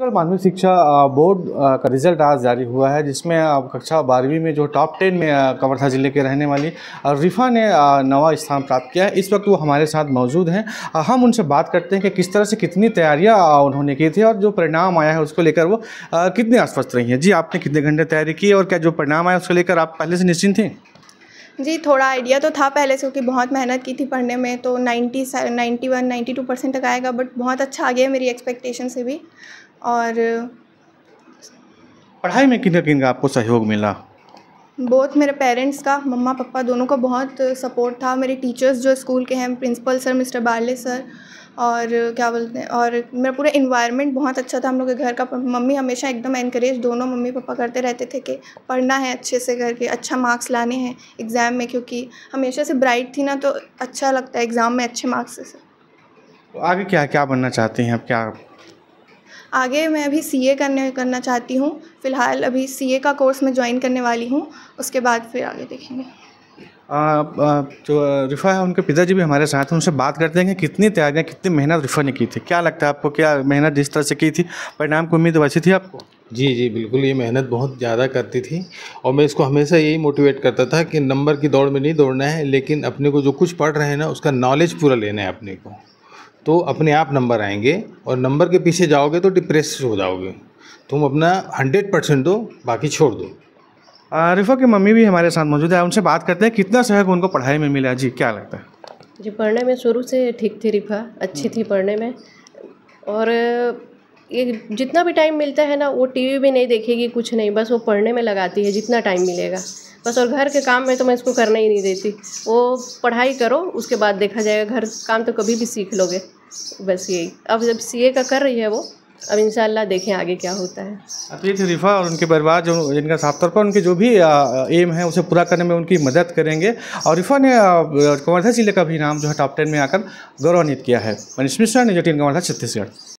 माध्यमिक शिक्षा बोर्ड का रिजल्ट आज जारी हुआ है जिसमें कक्षा बारहवीं में जो टॉप टेन में कवर्धा ज़िले के रहने वाली रिफा ने नवा स्थान प्राप्त किया है इस वक्त वो हमारे साथ मौजूद हैं हम उनसे बात करते हैं कि किस तरह से कितनी तैयारियां उन्होंने की थी और जो परिणाम आया है उसको लेकर वो कितने आश्वस्त रही हैं जी आपने कितने घंटे तैयारी की और क्या जो परिणाम आया उसको लेकर आप पहले से निश्चिंत थी जी थोड़ा आइडिया तो था पहले से क्योंकि बहुत मेहनत की थी पढ़ने में तो 90 91 92 परसेंट तक आएगा बट बहुत अच्छा आ गया मेरी एक्सपेक्टेशन से भी और पढ़ाई में किन किन का आपको सहयोग मिला बहुत मेरे पेरेंट्स का मम्मा पापा दोनों का बहुत सपोर्ट था मेरे टीचर्स जो स्कूल के हैं principal sir mister Bale sir और क्या बोलते हैं और मेरा पूरा इन्वायरमेंट बहुत अच्छा था हम लोग के घर का मम्मी हमेशा एकदम इनक्रेज दोनों मम्मी पापा करते रहते थे कि पढ़ना है अच्छे से करके अच्छा मार्क्स लाने हैं एग्ज़ाम में क्योंकि हमेशा से ब्राइट थी ना तो अच्छा लगता है एग्ज़ाम में अच्छे मार्क्स से तो आगे क्या क्या बनना चाहते हैं आप क्या आगे मैं अभी सीए करने करना चाहती हूँ फ़िलहाल अभी सीए का कोर्स मैं ज्वाइन करने वाली हूँ उसके बाद फिर आगे देखेंगे आ, आ, जो रिफ़ा है उनके पिताजी भी हमारे साथ हैं उनसे बात करते हैं कि कितनी तैयारियाँ कितनी मेहनत रिफ़ा ने की थी क्या लगता है आपको क्या मेहनत जिस तरह से की थी परिणाम की उम्मीद वैसी थी आपको जी जी बिल्कुल ये मेहनत बहुत ज़्यादा करती थी और मैं इसको हमेशा यही मोटिवेट करता था कि नंबर की दौड़ में नहीं दौड़ना है लेकिन अपने को जो कुछ पढ़ रहे हैं ना उसका नॉलेज पूरा लेना है अपने को तो अपने आप नंबर आएंगे और नंबर के पीछे जाओगे तो डिप्रेस हो जाओगे तुम अपना हंड्रेड परसेंट दो बाकी छोड़ दो आरिफा की मम्मी भी हमारे साथ मौजूद है उनसे बात करते हैं कितना सहयोग उनको पढ़ाई में मिला जी क्या लगता है जी पढ़ने में शुरू से ठीक थी रिफा अच्छी थी पढ़ने में और ये जितना भी टाइम मिलता है ना वो टीवी भी नहीं देखेगी कुछ नहीं बस वो पढ़ने में लगाती है जितना टाइम मिलेगा बस और घर के काम में तो मैं इसको करने ही नहीं देती वो पढ़ाई करो उसके बाद देखा जाएगा घर काम तो कभी भी सीख लोगे बस यही अब जब सी का कर रही है वो अब इंशाल्लाह देखें आगे क्या होता है अतीत तो रिफा और उनके परिवार जो जिनका साफ तौर पर उनके जो भी एम है उसे पूरा करने में उनकी मदद करेंगे और रिफा ने कवर्धा जिले का भी नाम जो है टॉप टेन में आकर गौरवान्वित किया है मनीष मिश्रा ने जो टीम कवर्धा छत्तीसगढ़